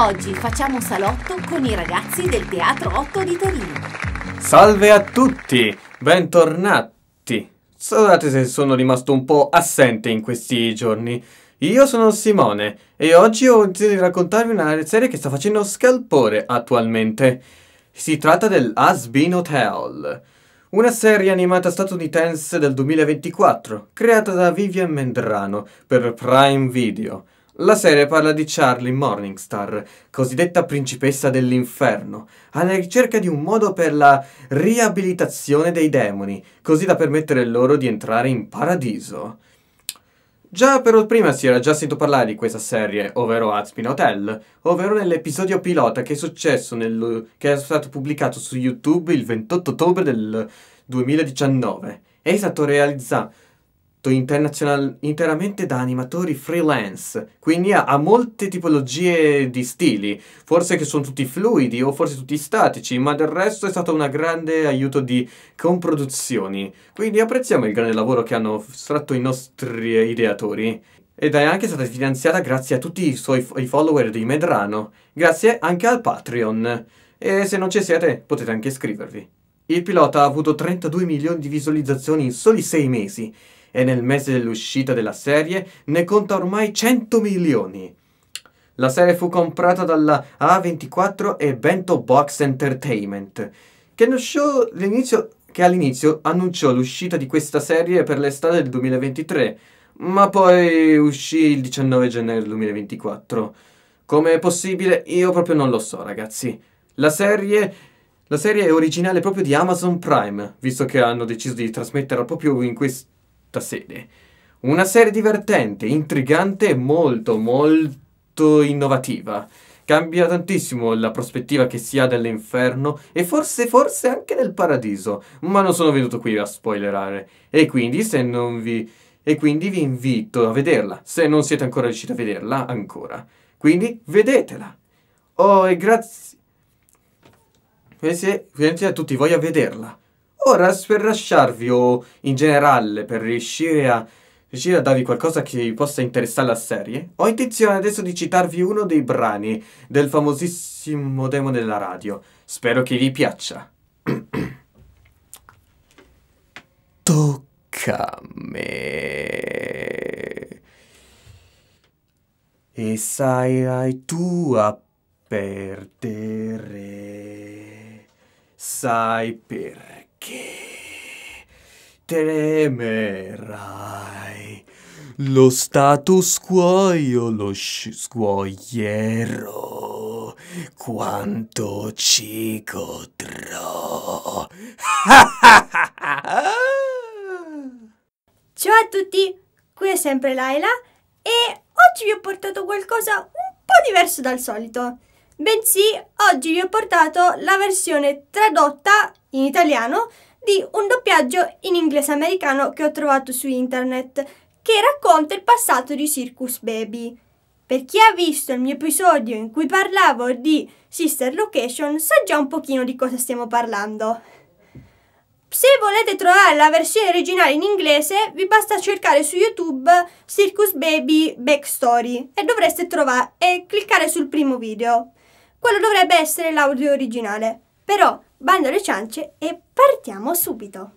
Oggi facciamo salotto con i ragazzi del Teatro 8 di Torino. Salve a tutti, bentornati. Scusate se sono rimasto un po' assente in questi giorni. Io sono Simone e oggi ho deciso di raccontarvi una serie che sta facendo scalpore attualmente. Si tratta del Has Been Hotel, una serie animata statunitense del 2024, creata da Vivian Mendrano per Prime Video. La serie parla di Charlie Morningstar, cosiddetta principessa dell'inferno, alla ricerca di un modo per la riabilitazione dei demoni, così da permettere loro di entrare in paradiso. Già però prima si era già sentito parlare di questa serie, ovvero Aspin Hotel, ovvero nell'episodio pilota che è successo nel, che è stato pubblicato su YouTube il 28 ottobre del 2019. È stato realizzato prodotto interamente da animatori freelance, quindi ha, ha molte tipologie di stili, forse che sono tutti fluidi o forse tutti statici, ma del resto è stato un grande aiuto di comproduzioni, quindi apprezziamo il grande lavoro che hanno fatto i nostri eh, ideatori. Ed è anche stata finanziata grazie a tutti i suoi i follower di Medrano, grazie anche al Patreon. E se non ci siete, potete anche iscrivervi. Il pilota ha avuto 32 milioni di visualizzazioni in soli 6 mesi e nel mese dell'uscita della serie ne conta ormai 100 milioni. La serie fu comprata dalla A24 e Bento Box Entertainment, che, che all'inizio annunciò l'uscita di questa serie per l'estate del 2023, ma poi uscì il 19 gennaio del 2024. Come è possibile? Io proprio non lo so, ragazzi. La serie, la serie è originale proprio di Amazon Prime, visto che hanno deciso di trasmetterla proprio in questo sede. Una serie divertente, intrigante e molto molto innovativa. Cambia tantissimo la prospettiva che si ha dell'inferno e forse forse anche del paradiso, ma non sono venuto qui a spoilerare. E quindi se non vi e quindi vi invito a vederla, se non siete ancora riusciti a vederla ancora. Quindi vedetela. Oh, e grazie. Grazie a tutti voi a vederla. Ora, per lasciarvi o in generale per riuscire a, riuscire a darvi qualcosa che vi possa interessare alla serie, ho intenzione adesso di citarvi uno dei brani del famosissimo demo della radio. Spero che vi piaccia. Tocca a me. E sarai tu a perdere. Sai perché perché tremerai. Lo stato scuoio, io lo scuoierò quanto ci godrò. Ciao a tutti, qui è sempre Laila e oggi vi ho portato qualcosa un po' diverso dal solito. Bensì, oggi vi ho portato la versione tradotta in italiano di un doppiaggio in inglese americano che ho trovato su internet che racconta il passato di Circus Baby. Per chi ha visto il mio episodio in cui parlavo di Sister Location sa già un pochino di cosa stiamo parlando. Se volete trovare la versione originale in inglese, vi basta cercare su YouTube Circus Baby Backstory e dovreste trovare e cliccare sul primo video. Quello dovrebbe essere l'audio originale. Però bando alle ciance e partiamo subito.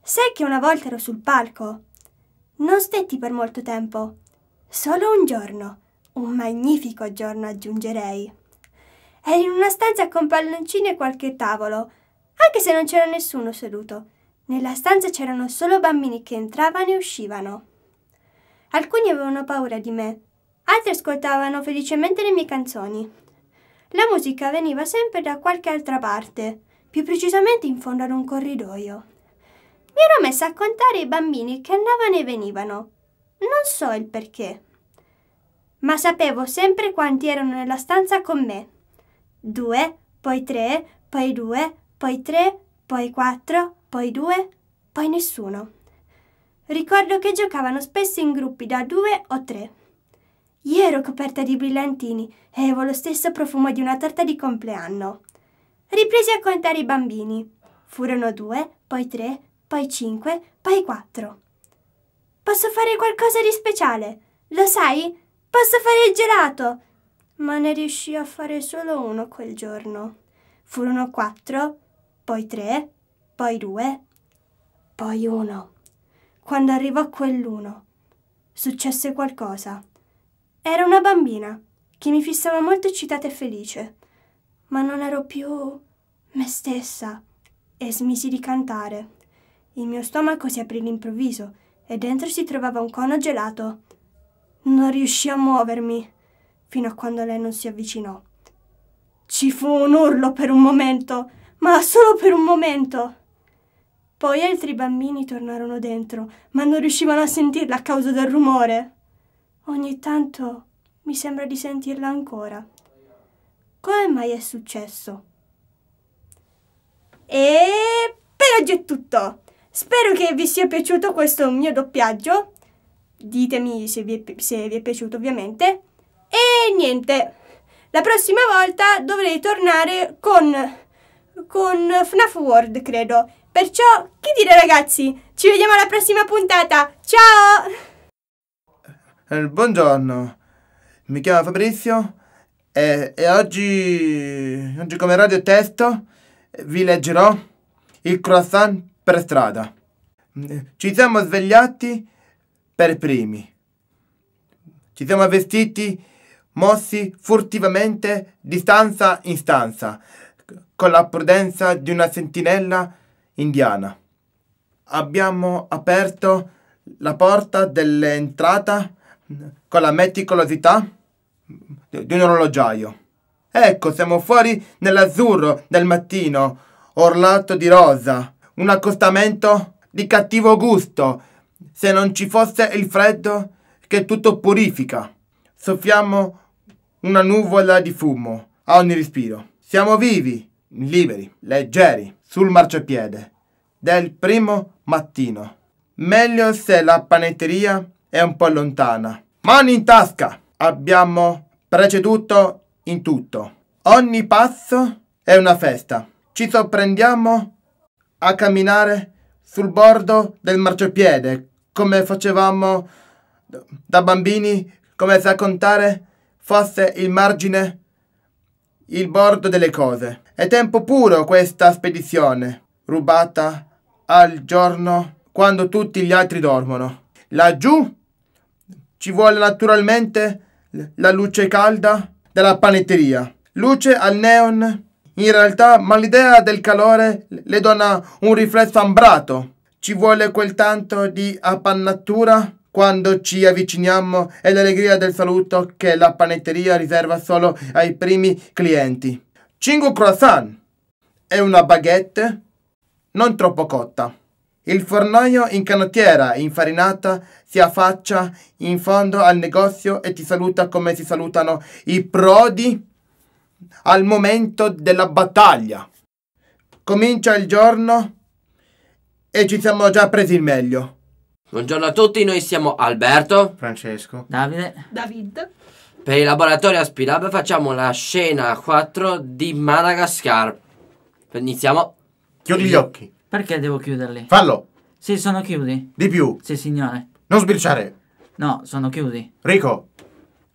Sai che una volta ero sul palco? Non stetti per molto tempo, solo un giorno, un magnifico giorno aggiungerei. Ero in una stanza con palloncini e qualche tavolo, anche se non c'era nessuno seduto. Nella stanza c'erano solo bambini che entravano e uscivano. Alcuni avevano paura di me, altri ascoltavano felicemente le mie canzoni. La musica veniva sempre da qualche altra parte, più precisamente in fondo ad un corridoio. Mi ero messa a contare i bambini che andavano e venivano. Non so il perché, ma sapevo sempre quanti erano nella stanza con me. Due, poi tre, poi due, poi tre, poi quattro, poi due, poi nessuno. Ricordo che giocavano spesso in gruppi da due o tre. Io ero coperta di brillantini e avevo lo stesso profumo di una torta di compleanno. Ripresi a contare i bambini. Furono due, poi tre, poi cinque, poi quattro. Posso fare qualcosa di speciale? Lo sai? Posso fare il gelato! Ma ne riuscì a fare solo uno quel giorno. Furono quattro, poi tre, poi due, poi uno. Quando arrivò quell'uno, successe qualcosa. Era una bambina che mi fissava molto eccitata e felice, ma non ero più me stessa e smisi di cantare. Il mio stomaco si aprì all'improvviso e dentro si trovava un cono gelato. Non riuscii a muovermi fino a quando lei non si avvicinò. Ci fu un urlo per un momento, ma solo per un momento. Poi altri bambini tornarono dentro, ma non riuscivano a sentirla a causa del rumore. Ogni tanto mi sembra di sentirla ancora. Come mai è successo? E per oggi è tutto. Spero che vi sia piaciuto questo mio doppiaggio. Ditemi se vi è, se vi è piaciuto ovviamente. E niente, la prossima volta dovrei tornare con, con FNAF World, credo. Perciò, che dire ragazzi? Ci vediamo alla prossima puntata. Ciao! Eh, buongiorno, mi chiamo Fabrizio e, e oggi, oggi, come radio testo eh, vi leggerò il croissant per strada. Mm, eh, ci siamo svegliati per primi. Ci siamo vestiti mossi furtivamente di stanza in stanza, con la prudenza di una sentinella indiana. Abbiamo aperto la porta dell'entrata con la meticolosità di un orologiaio. Ecco, siamo fuori nell'azzurro del mattino, orlato di rosa, un accostamento di cattivo gusto, se non ci fosse il freddo che tutto purifica. Soffiamo una nuvola di fumo a ogni respiro. Siamo vivi, liberi, leggeri, sul marciapiede del primo mattino. Meglio se la panetteria è un po' lontana. Mani in tasca! Abbiamo preceduto in tutto. Ogni passo è una festa. Ci sorprendiamo a camminare sul bordo del marciapiede, come facevamo da bambini, come se a contare fosse il margine, il bordo delle cose. È tempo puro questa spedizione, rubata al giorno quando tutti gli altri dormono. Laggiù ci vuole naturalmente la luce calda della panetteria. Luce al neon. In realtà, ma l'idea del calore le dona un riflesso ambrato. Ci vuole quel tanto di appannatura quando ci avviciniamo e l'allegria del saluto che la panetteria riserva solo ai primi clienti. Cingo croissant è una baguette non troppo cotta. Il fornaio in canottiera infarinata si affaccia in fondo al negozio e ti saluta come si salutano i prodi al momento della battaglia. Comincia il giorno e ci siamo già presi il meglio. Buongiorno a tutti, noi siamo Alberto, Francesco, Davide, David. Per il laboratorio Aspilab facciamo la scena 4 di Madagascar. Iniziamo. Chiudi gli occhi. Perché devo chiuderli? Fallo. Sì, sono chiusi. Di più. Sì, signore. Non sbirciare. No, sono chiusi. Rico,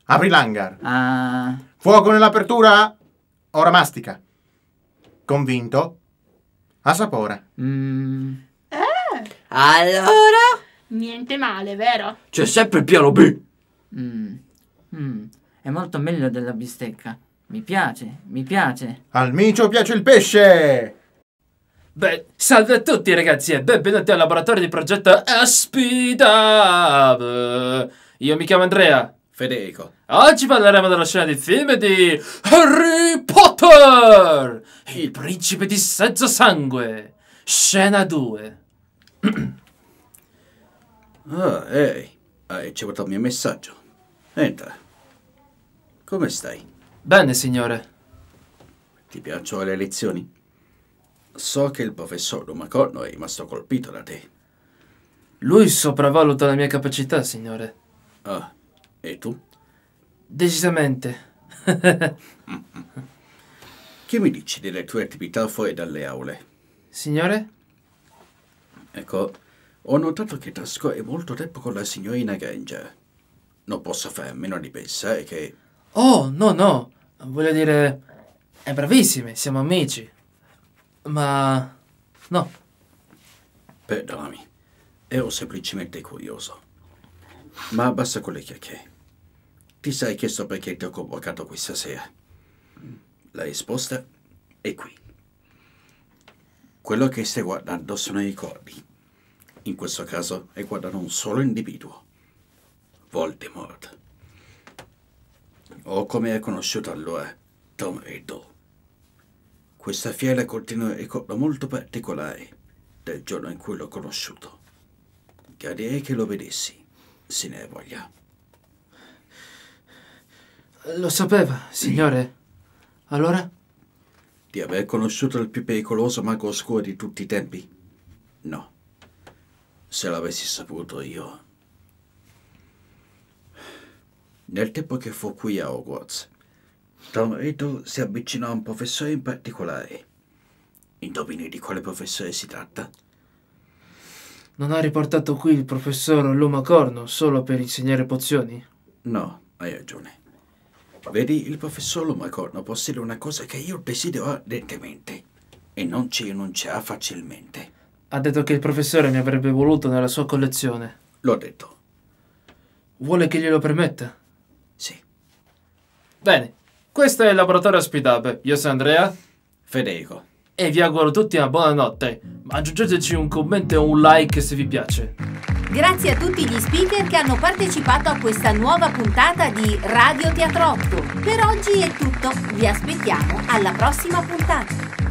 apri l'hangar. Ah. Fuoco nell'apertura. Ora mastica. Convinto. Assapora. Mm. Eh. Allora? Niente male, vero? C'è sempre il piano B. Mm. Mm. È molto meglio della bistecca. Mi piace, mi piace. Al micio piace il pesce. Beh, salve a tutti ragazzi e benvenuti al laboratorio di progetto Aspidab. Io mi chiamo Andrea. Federico. Oggi parleremo della scena di film di Harry Potter, il principe di senza sangue. Scena 2. Ah, ehi, hai ricevuto il mio messaggio. Entra. Come stai? Bene, signore. Ti piacciono le lezioni? So che il professor Lumacorno è rimasto colpito da te. Lui sopravvaluta la mia capacità, signore. Ah, e tu? Decisamente. che mi dici delle tue attività fuori dalle aule? Signore? Ecco, ho notato che trascorre molto tempo con la signorina Granger. Non posso fare a meno di pensare che... Oh, no, no. Voglio dire... È bravissima, siamo amici. Ma... no. Perdonami, ero semplicemente curioso. Ma basta con le chiacchiere. Ti sei chiesto perché ti ho convocato questa sera. La risposta è qui. Quello che stai guardando sono i ricordi. In questo caso riguardano un solo individuo. Voldemort. O come è conosciuto allora, Tom Riddle. Questa fiera continua un ricordo molto particolare del giorno in cui l'ho conosciuto. Chiarirei che lo vedessi, se ne voglia. Lo sapeva, signore. Allora? Di aver conosciuto il più pericoloso mago oscuro di tutti i tempi? No. Se l'avessi saputo io... Nel tempo che fu qui a Hogwarts, Don Rito si avvicinò a un professore in particolare. Indovini di quale professore si tratta? Non ha riportato qui il professor Lumacorno solo per insegnare pozioni? No, hai ragione. Vedi, il professor Lumacorno possiede una cosa che io desidero ardentemente e non ci rinuncerà facilmente. Ha detto che il professore mi avrebbe voluto nella sua collezione. L'ho detto. Vuole che glielo permetta? Sì. Bene. Questo è il laboratorio ospitabe. Io sono Andrea. Federico. E vi auguro tutti una buona notte. Aggiungeteci un commento e un like se vi piace. Grazie a tutti gli speaker che hanno partecipato a questa nuova puntata di Radio Teatro Teatrotto. Per oggi è tutto. Vi aspettiamo alla prossima puntata.